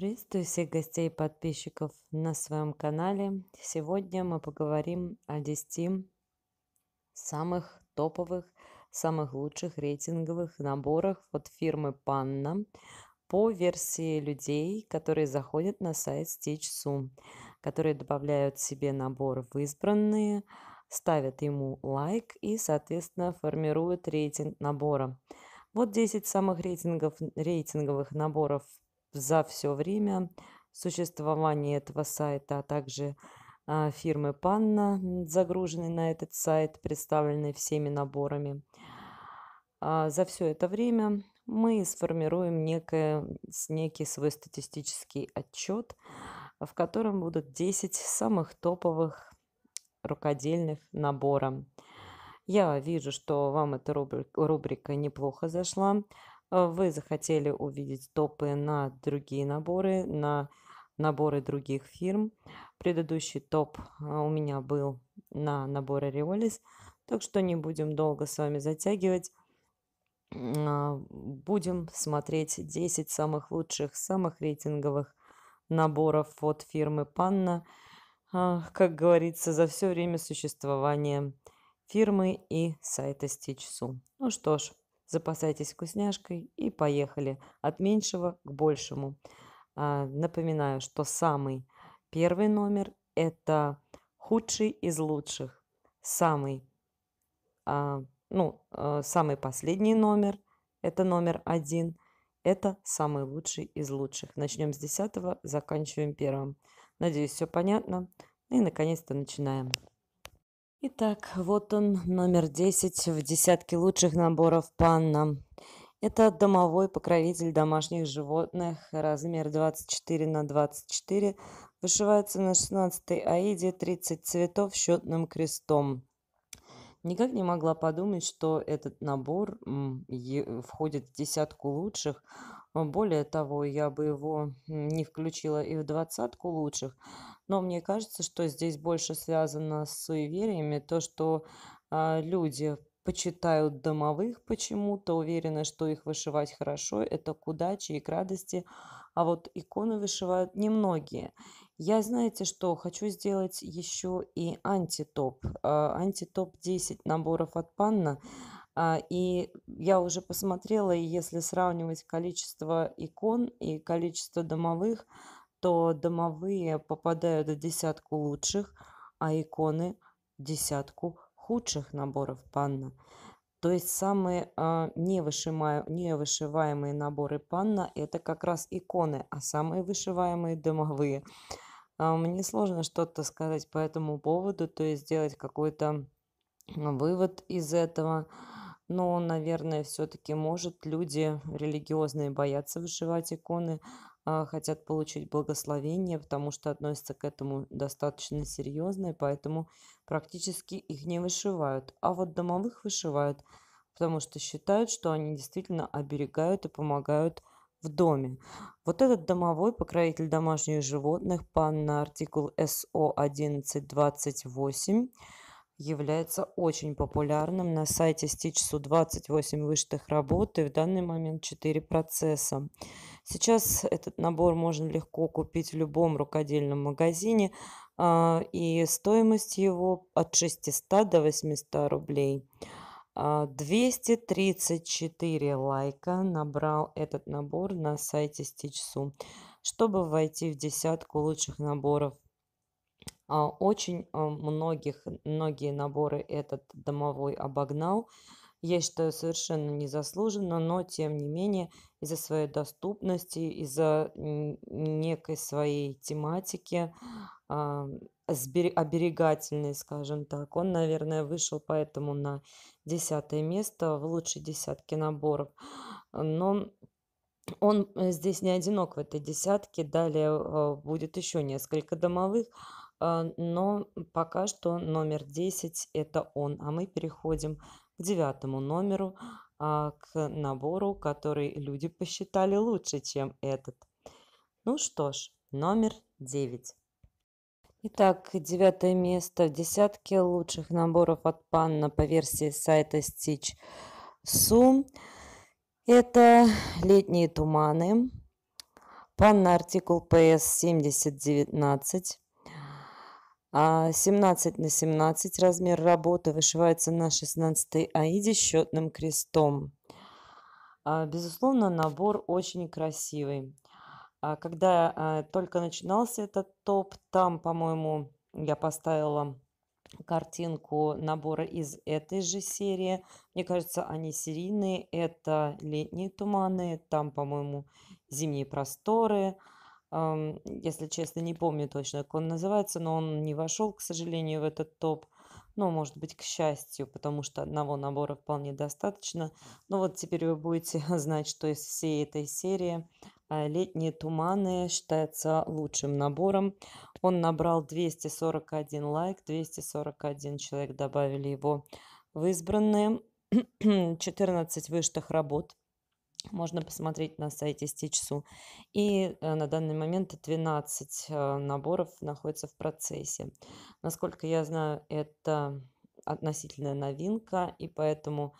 Приветствую всех гостей и подписчиков на своем канале. Сегодня мы поговорим о 10 самых топовых, самых лучших рейтинговых наборах от фирмы Panna по версии людей, которые заходят на сайт Stitch.su, которые добавляют себе набор в избранные, ставят ему лайк и, соответственно, формируют рейтинг набора. Вот 10 самых рейтингов, рейтинговых наборов за все время существования этого сайта, а также а, фирмы Панна, загруженные на этот сайт, представленные всеми наборами. А, за все это время мы сформируем некое, некий свой статистический отчет, в котором будут 10 самых топовых рукодельных набора. Я вижу, что вам эта рубрика неплохо зашла. А, вы захотели увидеть топы на другие наборы, на наборы других фирм. Предыдущий топ а, у меня был на наборы Риолис, так что не будем долго с вами затягивать. А, будем смотреть 10 самых лучших, самых рейтинговых наборов от фирмы Панна. Как говорится, за все время существования фирмы и сайта Stitch.su. Ну что ж, запасайтесь вкусняшкой и поехали от меньшего к большему. А, напоминаю, что самый первый номер – это худший из лучших. Самый, а, ну, э, самый последний номер – это номер один. Это самый лучший из лучших. Начнем с десятого, заканчиваем первым. Надеюсь, все понятно. И, наконец-то, начинаем. Итак, вот он, номер 10 в десятке лучших наборов панна. Это домовой покровитель домашних животных, размер 24 на 24, вышивается на 16 аиде, 30 цветов счетным крестом. Никак не могла подумать, что этот набор входит в десятку лучших, Э, более того, я бы его не включила и в двадцатку лучших. Но мне кажется, что здесь больше связано с суевериями, то, что э, люди почитают домовых почему-то, уверены, что их вышивать хорошо, это к удаче и к радости, а вот иконы вышивают немногие. Я, знаете что, хочу сделать еще и антитоп. Э, антитоп 10 наборов от Панна. А, и я уже посмотрела, и если сравнивать количество икон и количество домовых, то домовые попадают в десятку лучших, а иконы в десятку худших наборов панна. То есть самые э, невышиваемые наборы панна – это как раз иконы, а самые вышиваемые – домовые. А, мне сложно что-то сказать по этому поводу, то есть сделать какой-то вывод из этого – но, наверное, все-таки, может, люди религиозные боятся вышивать иконы, а, хотят получить благословение, потому что относятся к этому достаточно серьезно, и поэтому практически их не вышивают. А вот домовых вышивают, потому что считают, что они действительно оберегают и помогают в доме. Вот этот домовой покровитель домашних животных, на артикул СО 1128, является очень популярным. На сайте Stitch 28 вышитых работ и в данный момент 4 процесса. Сейчас этот набор можно легко купить в любом рукодельном магазине а, и стоимость его от 600 до 800 рублей. 234 а, лайка набрал этот набор на сайте Stitch.su, чтобы войти в десятку лучших наборов а, очень а, многих, многие наборы этот домовой обогнал. Я считаю, совершенно незаслуженно, но тем не менее из-за своей доступности, из-за некой своей тематики, а, оберегательный, скажем так, он, наверное, вышел поэтому на десятое место в лучшей десятке наборов. Но он э, здесь не одинок в этой десятке. Далее будет еще несколько домовых. А, но пока что номер 10 это он. А мы переходим к девятому номеру, а, к набору, который люди посчитали лучше, чем этот. Ну что ж, номер 9. Итак, девятое место в десятке лучших наборов от Панна по версии сайта Stitch Sum. Это летние туманы. Панна артикул PS 7019. 17 а, на 17 размер работы вышивается на 16 аиде счетным крестом. А, безусловно, набор очень красивый. А, когда только начинался этот топ, там, по-моему, я поставила картинку набора из этой же серии. Мне кажется, они серийные. Это летние туманы, там, по-моему, зимние просторы. Если честно, не помню точно, как он называется, но он не вошел, к сожалению, в этот топ. Но, ну, может быть, к счастью, потому что одного набора вполне достаточно. Но вот теперь вы будете знать, что из всей этой серии а, «Летние туманы» считается лучшим набором. Он набрал 241 лайк, 241 человек добавили его в избранные. 14 выштых работ можно посмотреть на сайте Stitch.su. И э, на данный момент 12 э, наборов находятся в процессе. Насколько я знаю, это относительная новинка, и поэтому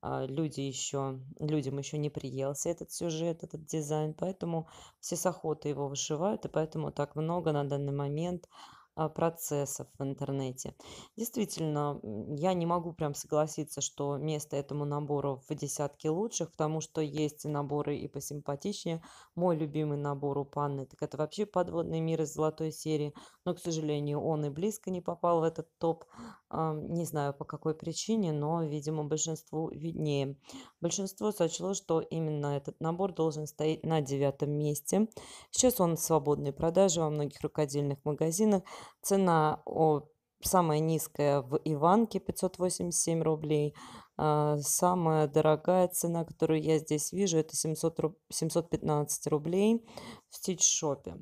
а, люди еще, людям еще не приелся этот сюжет, этот дизайн, поэтому все с охотой его вышивают, и поэтому так много на данный момент а, процессов в интернете. Действительно, я не могу прям согласиться, что место этому набору в десятке лучших, потому что есть наборы и посимпатичнее. Мой любимый набор у Панны, так это вообще подводный мир из золотой серии, но, к сожалению, он и близко не попал в этот топ. Не знаю по какой причине, но, видимо, большинству виднее. Большинство сочло, что именно этот набор должен стоять на девятом месте. Сейчас он в свободной продаже во многих рукодельных магазинах – Цена о, самая низкая в Иванке 587 рублей. А, самая дорогая цена, которую я здесь вижу, это 700, 715 рублей в стич-шопе.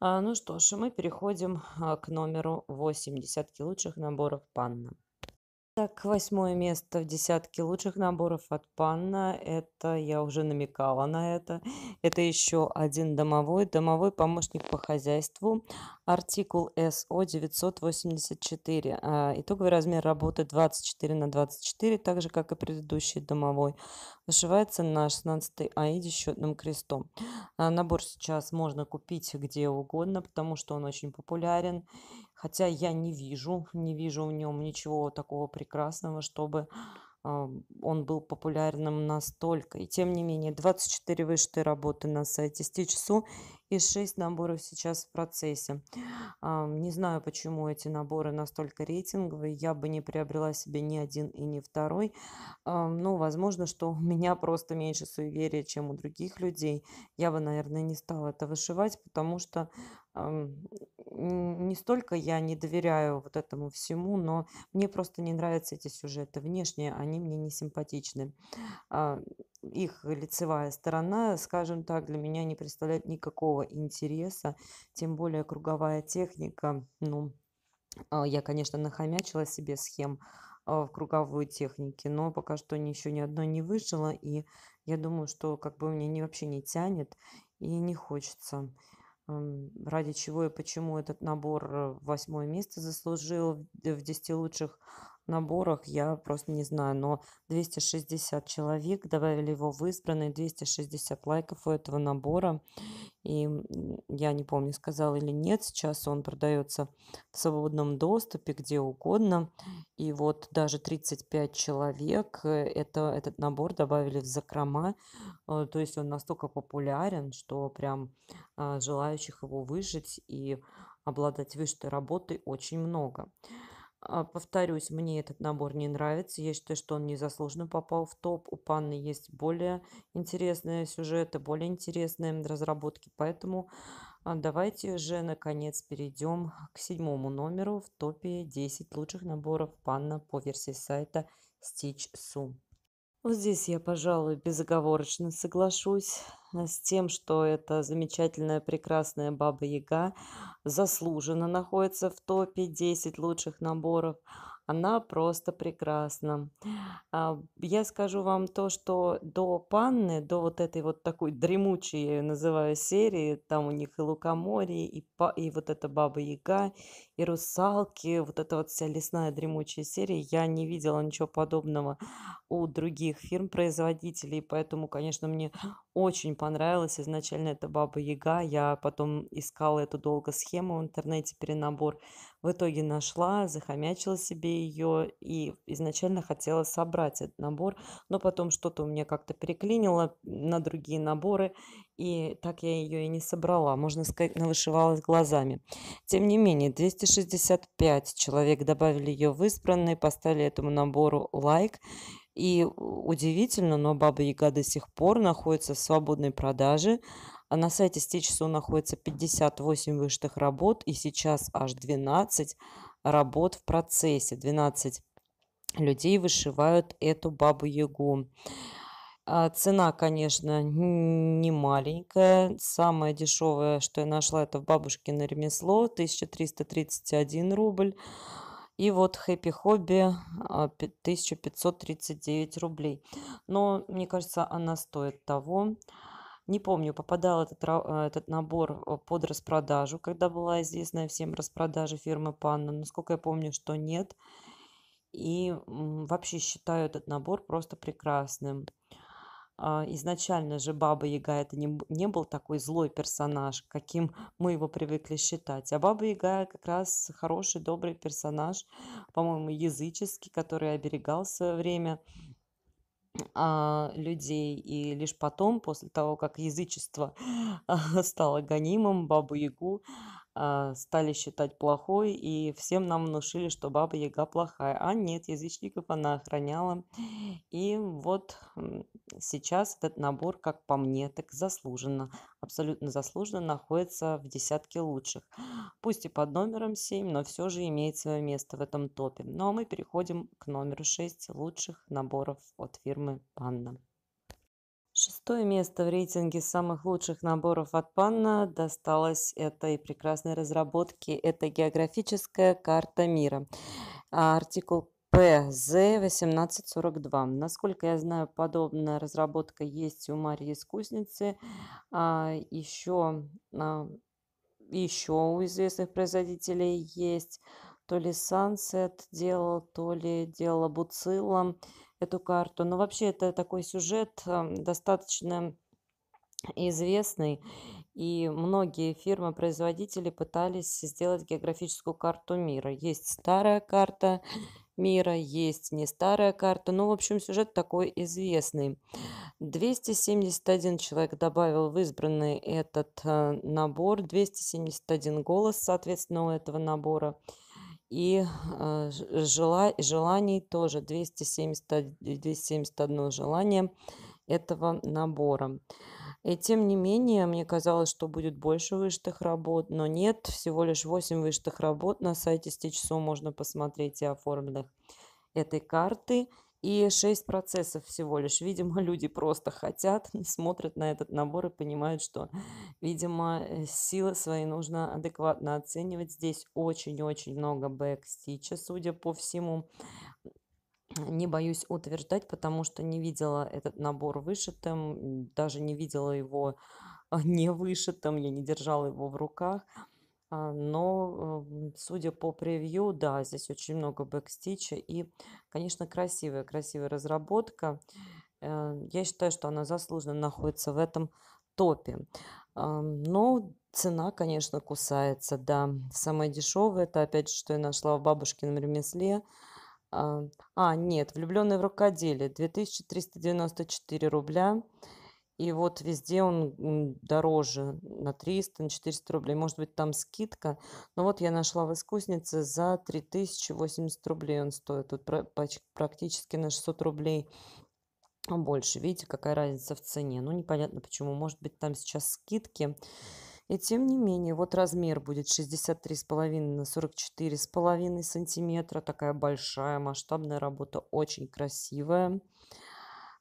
А, ну что ж, мы переходим а, к номеру 8 десятки лучших наборов панна. Так, восьмое место в десятке лучших наборов от Панна. Это я уже намекала на это. Это еще один домовой. Домовой помощник по хозяйству. Артикул СО 984. А, итоговый размер работы 24 на 24, так же, как и предыдущий домовой. Вышивается на 16 аиде счетным крестом. А, набор сейчас можно купить где угодно, потому что он очень популярен. Хотя я не вижу, не вижу в нем ничего такого прекрасного, чтобы а, он был популярным настолько. И тем не менее, 24 вышитые работы на сайте Stitch.su и 6 наборов сейчас в процессе. А, не знаю, почему эти наборы настолько рейтинговые. Я бы не приобрела себе ни один и ни второй. А, ну, возможно, что у меня просто меньше суеверия, чем у других людей. Я бы, наверное, не стала это вышивать, потому что не столько я не доверяю вот этому всему, но мне просто не нравятся эти сюжеты внешние, они мне не симпатичны. А, их лицевая сторона, скажем так, для меня не представляет никакого интереса, тем более круговая техника. Ну, а, я, конечно, нахомячила себе схем а, в круговой технике, но пока что еще ни одной не выжила, и я думаю, что как бы мне не, вообще не тянет и не хочется ради чего и почему этот набор э, восьмое место заслужил э, в 10 лучших наборах, я просто не знаю, но 260 человек, добавили его в избранные, 260 лайков у этого набора. И я не помню, сказал или нет, сейчас он продается в свободном доступе, где угодно. И вот даже 35 человек э, это, этот набор добавили в закрома. Э, то есть он настолько популярен, что прям э, желающих его выжить и обладать высшей работой очень много. А, повторюсь, мне этот набор не нравится. Я считаю, что он незаслуженно попал в топ. У Панны есть более интересные сюжеты, более интересные разработки. Поэтому а, давайте же, наконец, перейдем к седьмому номеру в топе 10 лучших наборов Панна по версии сайта Stitch.su. Вот здесь я, пожалуй, безоговорочно соглашусь с тем, что эта замечательная, прекрасная Баба Яга заслуженно находится в топе 10 лучших наборов она просто прекрасна. А, я скажу вам то, что до Панны, до вот этой вот такой дремучей, я ее называю, серии, там у них и лукоморье, и, па, и вот эта Баба Яга, и русалки, вот эта вот вся лесная дремучая серия, я не видела ничего подобного у других фирм-производителей, поэтому, конечно, мне очень понравилось. Изначально это Баба Яга, я потом искала эту долго схему в интернете, перенабор в итоге нашла, захомячила себе ее и изначально хотела собрать этот набор, но потом что-то у меня как-то переклинило на другие наборы, и так я ее и не собрала, а, можно сказать, навышивалась глазами. Тем не менее, 265 человек добавили ее в избранные, поставили этому набору лайк, и удивительно, но Баба Яга до сих пор находится в свободной продаже. А на сайте Стечсу находится 58 вышитых работ и сейчас аж 12 работ в процессе. 12 людей вышивают эту бабу-ягу. А, цена, конечно, не маленькая. Самое дешевое, что я нашла, это в бабушкино ремесло 1331 рубль. И вот Happy Hobby 1539 а, рублей. Но, мне кажется, она стоит того. Не помню, попадал этот, э, этот набор э, под распродажу, когда была известная всем распродажа фирмы Панна. Насколько я помню, что нет. И вообще считаю этот набор просто прекрасным. А, изначально же Баба Яга это не, не был такой злой персонаж, каким мы его привыкли считать. А Баба Яга как раз хороший, добрый персонаж, по-моему, языческий, который оберегал в свое время а, людей. И лишь потом, после того, как язычество стало гонимым, Бабу-Ягу а, стали считать плохой, и всем нам внушили, что Баба Яга плохая. А нет, язычников она охраняла. И вот сейчас этот набор, как по мне, так заслуженно, абсолютно заслуженно находится в десятке лучших. Пусть и под номером 7, но все же имеет свое место в этом топе. Ну а мы переходим к номеру 6 лучших наборов от фирмы Панна. Шестое место в рейтинге самых лучших наборов от Панна досталось этой прекрасной разработке. Это географическая карта мира. А, артикул ПЗ-1842. Насколько я знаю, подобная разработка есть у Марии Искусницы. еще, а, еще а, у известных производителей есть. То ли Сансет делал, то ли делала Буцилла эту карту. Но вообще это такой сюжет эм, достаточно известный. И многие фирмы-производители пытались сделать географическую карту мира. Есть старая карта мира, есть не старая карта. Но в общем, сюжет такой известный. 271 человек добавил в избранный этот э, набор, 271 голос, соответственно, у этого набора и а, желаний тоже 270, 271 э, желание этого набора. И тем не менее, мне казалось, что будет больше выжатых работ, но нет, всего лишь 8 выжатых работ на сайте Стичсу можно посмотреть и оформленных этой карты. И 6 процессов всего лишь. Видимо, люди просто хотят, смотрят на этот набор и понимают, что, видимо, э, силы свои нужно адекватно оценивать. Здесь очень-очень много бэкстича, судя по всему. Не боюсь утверждать, потому что не видела этот набор вышитым, даже не видела его а, не вышитым, я не держала его в руках. А, но, э, судя по превью, да, здесь очень много бэкстича. И, конечно, красивая, красивая разработка. Э, я считаю, что она заслуженно находится в этом топе. А, но цена, конечно, кусается, да. Самая дешевая, это опять же, что я нашла в бабушкином ремесле. А, а нет, влюбленный в рукоделие, 2394 рубля. И вот везде он дороже, на 300, на 400 рублей. Может быть, там скидка. Но вот я нашла в искуснице за 3080 рублей он стоит. Тут практически на 600 рублей больше. Видите, какая разница в цене. Ну, непонятно почему. Может быть, там сейчас скидки. И тем не менее, вот размер будет 63,5 на 44,5 сантиметра. Такая большая масштабная работа, очень красивая.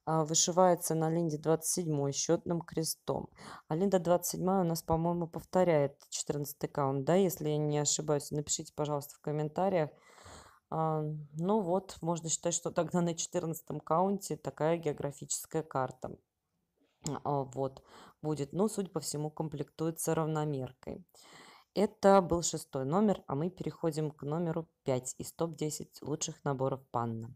А, вышивается на ленте 27 счетным крестом. А лента 27 у нас, по-моему, повторяет 14 каунт, да, если я не ошибаюсь. Напишите, пожалуйста, в комментариях. А, ну вот, можно считать, что тогда на 14 каунте такая географическая карта. А, вот, будет. Но, ну, судя по всему, комплектуется равномеркой. Это был шестой номер, а мы переходим к номеру 5 из топ-10 лучших наборов панна.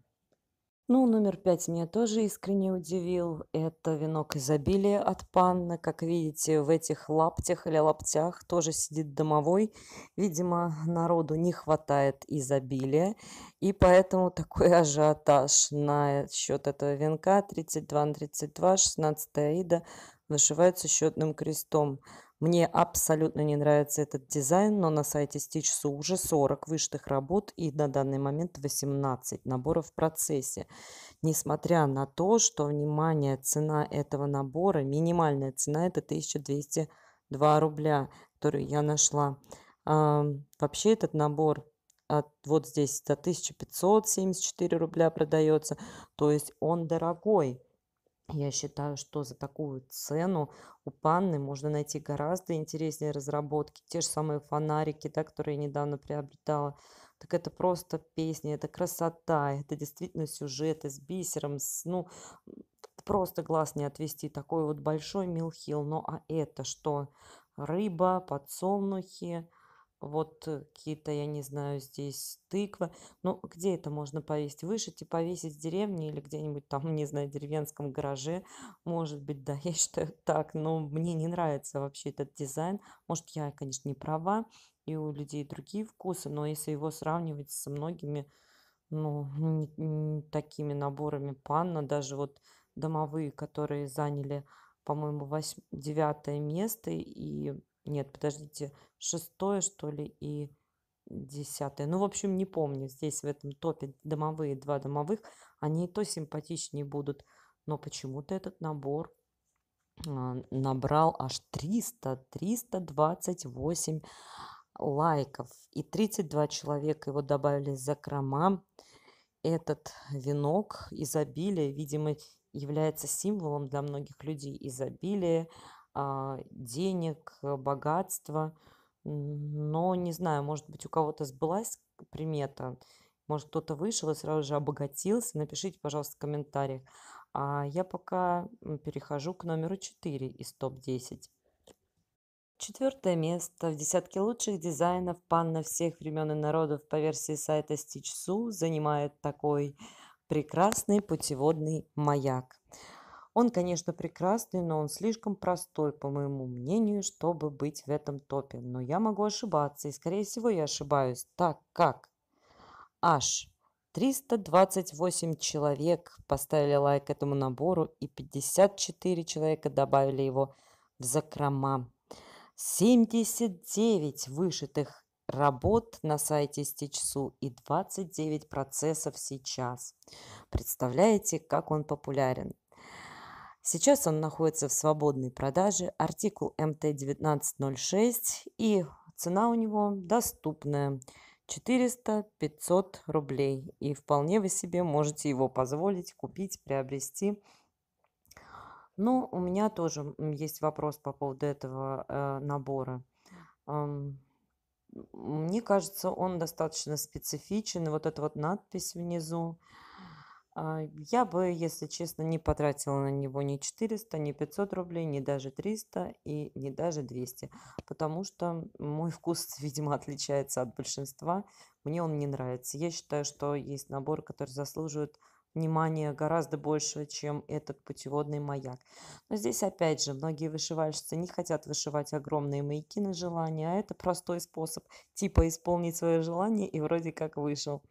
Ну, номер пять меня тоже искренне удивил. Это венок изобилия от Панны. Как видите, в этих лаптях или лаптях тоже сидит домовой. Видимо, народу не хватает изобилия. И поэтому такой ажиотаж на счет этого венка 32 на 32, 16 аида вышивается счетным крестом. Мне абсолютно не нравится этот дизайн, но на сайте Stitchsu уже 40 выштых работ и на данный момент 18 наборов в процессе. Несмотря на то, что, внимание, цена этого набора, минимальная цена это 1202 рубля, которую я нашла. А, вообще этот набор от, вот здесь за 1574 рубля продается, то есть он дорогой. Я считаю, что за такую цену у Панны можно найти гораздо интереснее разработки. Те же самые фонарики, да, которые я недавно приобретала. Так это просто песня, это красота, это действительно сюжеты с бисером, с, ну, просто глаз не отвести. Такой вот большой милхил. Ну а это что? Рыба, подсолнухи, вот э, какие-то, я не знаю, здесь тыква. Ну, где это можно повесить? Вышить и повесить в деревне или где-нибудь там, не знаю, деревенском гараже. Может быть, да, я считаю так, но мне не нравится вообще этот дизайн. Может, я, конечно, не права, и у людей другие вкусы, но если его сравнивать со многими, ну, не, не такими наборами панна, даже вот домовые, которые заняли, по-моему, девятое место и нет, подождите, шестое, что ли, и десятое. Ну, в общем, не помню. Здесь в этом топе домовые, два домовых. Они и то симпатичнее будут. Но почему-то этот набор а, набрал аж 300, 328 лайков. И 32 человека его добавили за крома. Этот венок изобилия, видимо, является символом для многих людей изобилия, а, денег, э, богатства. Но не знаю, может быть, у кого-то сбылась примета, может, кто-то вышел и сразу же обогатился. Напишите, пожалуйста, в комментариях. А я пока перехожу к номеру 4 из топ-10. Четвертое место в десятке лучших дизайнов панна всех времен и народов по версии сайта Stitch.su занимает такой прекрасный путеводный маяк. Он, конечно, прекрасный, но он слишком простой, по моему мнению, чтобы быть в этом топе. Но я могу ошибаться, и, скорее всего, я ошибаюсь, так как аж 328 человек поставили лайк этому набору, и 54 человека добавили его в закрома. 79 вышитых работ на сайте Стичсу и 29 процессов сейчас. Представляете, как он популярен? Сейчас он находится в свободной продаже, артикул МТ-1906, и цена у него доступная 400-500 рублей. И вполне вы себе можете его позволить купить, приобрести. Но ну, у меня тоже есть вопрос по поводу этого э, набора. Эм, мне кажется, он достаточно специфичен. Вот эта вот надпись внизу. Э, а, я бы, если честно, не потратила на него ни 400, ни 500 рублей, ни даже 300 и ни даже 200, потому что мой вкус, видимо, отличается от большинства. Мне он не нравится. Я считаю, что есть набор, который заслуживает внимания гораздо больше, чем этот путеводный маяк. Но здесь опять же многие вышивальщицы не хотят вышивать огромные маяки на желание, а это простой способ типа исполнить свое желание и вроде как вышел.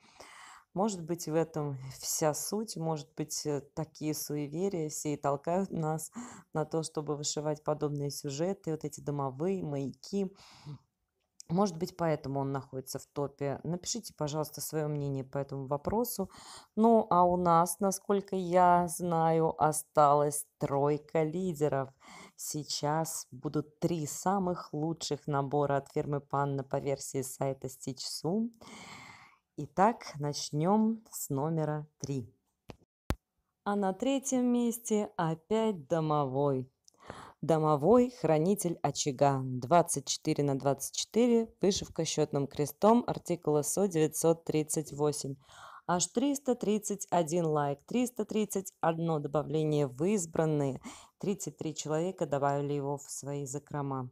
Может быть, в этом вся суть, может быть, э, такие суеверия все и толкают нас на то, чтобы вышивать подобные сюжеты, вот эти домовые маяки. Может быть, поэтому он находится в топе. Напишите, пожалуйста, свое мнение по этому вопросу. Ну, а у нас, насколько я знаю, осталась тройка лидеров. Сейчас будут три самых лучших набора от фирмы Панна по версии сайта Stitch Sum. Итак, начнем с номера три. А на третьем месте опять домовой. Домовой хранитель очага 24 на 24, вышивка счетным крестом, артикула СО 938. Аж 331 лайк, 331 добавление в избранные, 33 человека добавили его в свои закрома.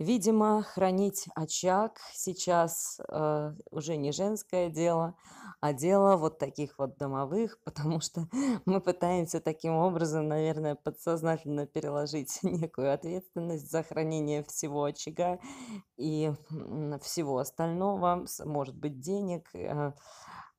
Видимо, хранить очаг сейчас э, уже не женское дело, а дело вот таких вот домовых, потому что мы пытаемся таким образом, наверное, подсознательно переложить некую ответственность за хранение всего очага и всего остального, может быть, денег. Э,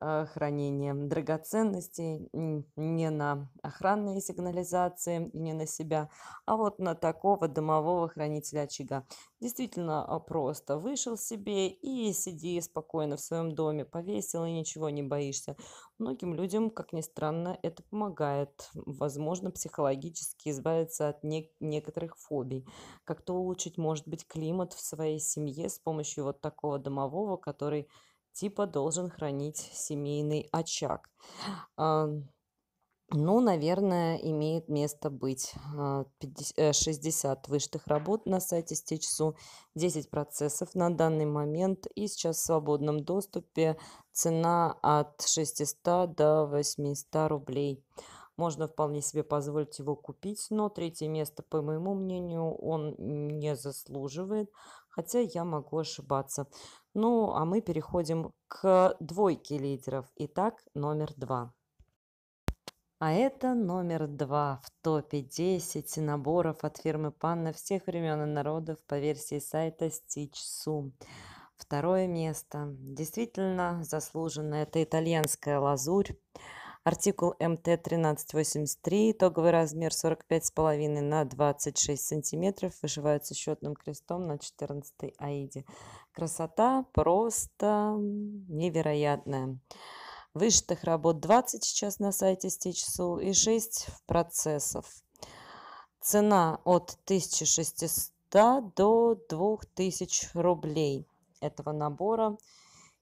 Э, хранение драгоценностей, не на охранные сигнализации, не на себя, а вот на такого домового хранителя очага. Действительно а, просто. Вышел себе и сиди спокойно в своем доме, повесил и ничего не боишься. Многим людям, как ни странно, это помогает. Возможно, психологически избавиться от не- некоторых фобий. Как-то улучшить, может быть, климат в своей семье с помощью вот такого домового, который типа должен хранить семейный очаг. А, ну, наверное, имеет место быть 50, 60 выштых работ на сайте Стечсу, 10 процессов на данный момент и сейчас в свободном доступе цена от 600 до 800 рублей можно вполне себе позволить его купить, но третье место, по моему мнению, он не заслуживает, хотя я могу ошибаться. Ну, а мы переходим к двойке лидеров. Итак, номер два. А это номер два в топе 10 наборов от фирмы Панна всех времен и народов по версии сайта Stitch Sum. Второе место. Действительно заслуженно это итальянская лазурь. Артикул МТ-1383, итоговый размер 45,5 на 26 сантиметров, вышивается счетным крестом на 14 аиде. Красота просто невероятная. Вышитых работ 20 сейчас на сайте Stitch.su и 6 процессов. Цена от 1600 до 2000 рублей этого набора.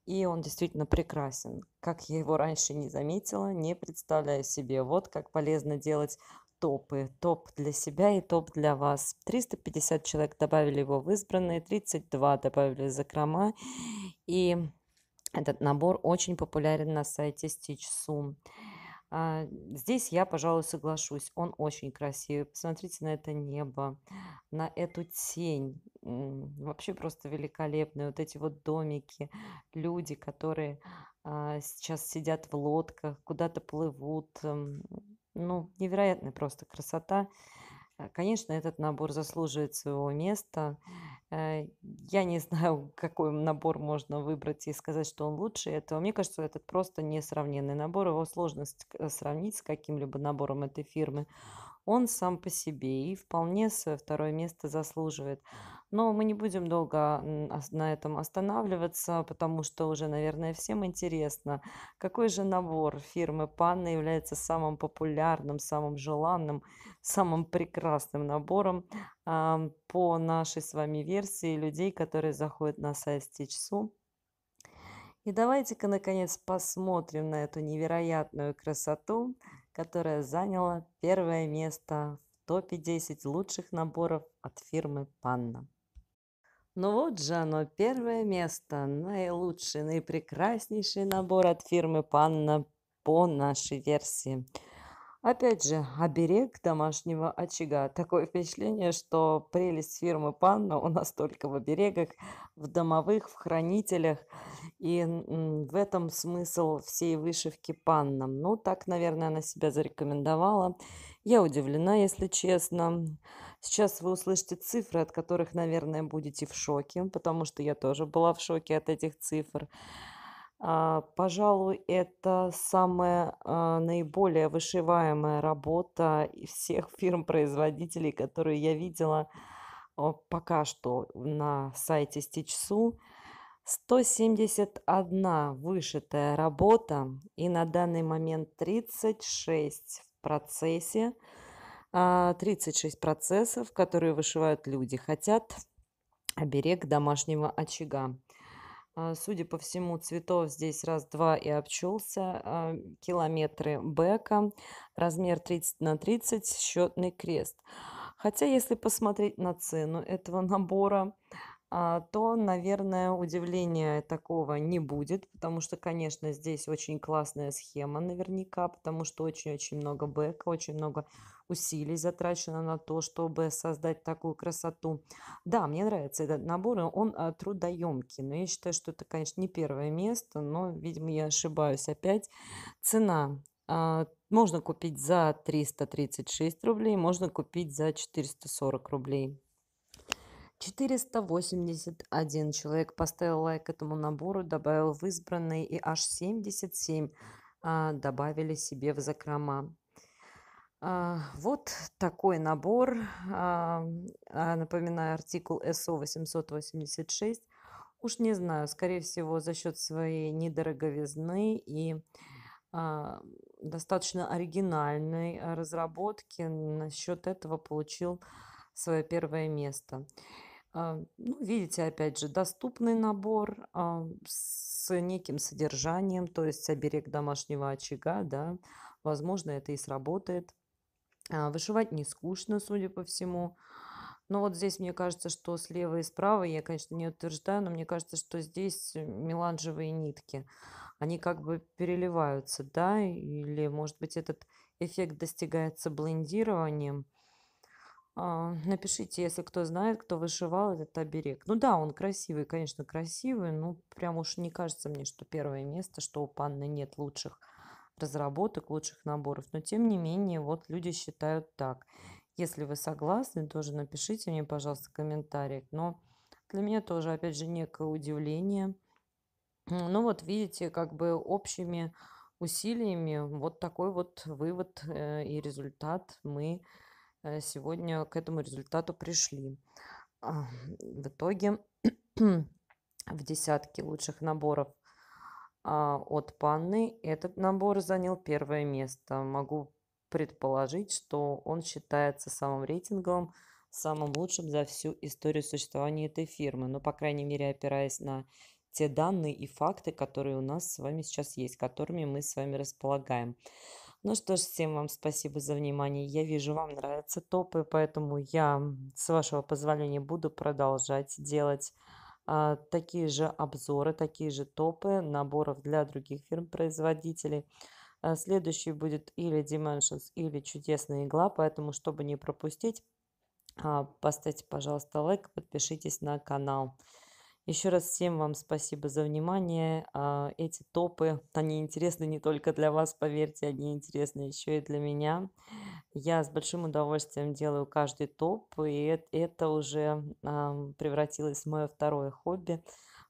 И он действительно прекрасен. Как я его раньше не заметила, не представляю себе. Вот как полезно делать топы. Топ для себя и топ для вас. 350 человек добавили его в избранные, 32 добавили закрома. И этот набор очень популярен на сайте Stitch Sum. А, здесь я, пожалуй, соглашусь. Он очень красивый. Посмотрите на это небо, на эту тень. Вообще просто великолепные вот эти вот домики, люди, которые а, сейчас сидят в лодках, куда-то плывут. Эм, ну, невероятная просто красота. Э, конечно, этот набор заслуживает своего места. Э, я не знаю, какой набор можно выбрать и сказать, что он лучше этого. Мне кажется, этот просто несравненный набор. Его сложно сравнить с каким-либо набором этой фирмы. Он сам по себе и вполне свое второе место заслуживает. Но мы не будем долго на этом останавливаться, потому что уже, наверное, всем интересно, какой же набор фирмы Панна является самым популярным, самым желанным, самым прекрасным набором э, по нашей с вами версии людей, которые заходят на сайт Stitch.su. И давайте-ка, наконец, посмотрим на эту невероятную красоту, которая заняла первое место в топе 10 лучших наборов от фирмы Панна. Ну вот же оно, первое место, наилучший, наипрекраснейший набор от фирмы Панна по нашей версии. Опять же, оберег домашнего очага. Такое впечатление, что прелесть фирмы Панна у нас только в оберегах, в домовых, в хранителях. И в этом смысл всей вышивки Панна. Ну, так, наверное, она себя зарекомендовала. Я удивлена, если честно. Сейчас вы услышите цифры, от которых, наверное, будете в шоке, потому что я тоже была в шоке от этих цифр. А, пожалуй, это самая а, наиболее вышиваемая работа всех фирм-производителей, которые я видела пока что на сайте Стичсу. 171 вышитая работа и на данный момент 36 в процессе. 36 а, процессов, которые вышивают люди, хотят оберег домашнего очага. А, судя по всему, цветов здесь раз-два и обчелся. А, километры бека, размер 30 на 30, счетный крест. Хотя, если посмотреть на цену этого набора, а, то, наверное, удивления такого не будет, потому что, конечно, здесь очень классная схема наверняка, потому что очень-очень много бэка, очень много усилий затрачено на то, чтобы создать такую красоту. Да, мне нравится этот набор, он а, трудоемкий, но я считаю, что это, конечно, не первое место, но, видимо, я ошибаюсь опять. Цена а, можно купить за 336 рублей, можно купить за 440 рублей. 481 человек поставил лайк этому набору, добавил в избранный и аж 77 а, добавили себе в закрома. А, вот такой набор. А, а напоминаю, артикул СО 886. Уж не знаю, скорее всего, за счет своей недороговизны и а, достаточно оригинальной а, разработки насчет этого получил свое первое место. А, ну, видите, опять же, доступный набор а, с неким содержанием, то есть оберег домашнего очага, да, возможно, это и сработает. А, вышивать не скучно, судя по всему. Но вот здесь мне кажется, что слева и справа, я, конечно, не утверждаю, но мне кажется, что здесь меланжевые нитки. Они как бы переливаются, да, или, может быть, этот эффект достигается блендированием – а, напишите, если кто знает, кто вышивал этот оберег. Ну да, он красивый, конечно, красивый, но прям уж не кажется мне, что первое место, что у Панны нет лучших разработок, лучших наборов. Но тем не менее, вот люди считают так. Если вы согласны, тоже напишите мне, пожалуйста, комментарий. Но для меня тоже, опять же, некое удивление. Ну вот видите, как бы общими усилиями вот такой вот вывод э, и результат мы Э, сегодня к этому результату пришли. А, в итоге в десятке лучших наборов а, от Панны этот набор занял первое место. Могу предположить, что он считается самым рейтинговым, самым лучшим за всю историю существования этой фирмы. Но, по крайней мере, опираясь на те данные и факты, которые у нас с вами сейчас есть, которыми мы с вами располагаем. Ну что ж, всем вам спасибо за внимание. Я вижу, вам нравятся топы, поэтому я, с вашего позволения, буду продолжать делать а, такие же обзоры, такие же топы наборов для других фирм-производителей. А, следующий будет или Dimensions, или Чудесная игла, поэтому, чтобы не пропустить, а, поставьте, пожалуйста, лайк, подпишитесь на канал. Еще раз всем вам спасибо за внимание. А, эти топы, они интересны не только для вас, поверьте, они интересны еще и для меня. Я с большим удовольствием делаю каждый топ, и это уже превратилось в мое второе хобби,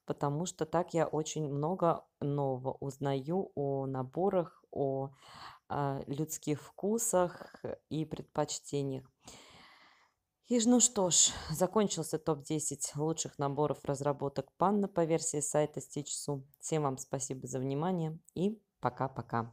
потому что так я очень много нового узнаю о наборах, о а, людских вкусах и предпочтениях. И ну что ж, закончился топ-10 лучших наборов разработок Панна по версии сайта Stitch.su. Всем вам спасибо за внимание и пока-пока.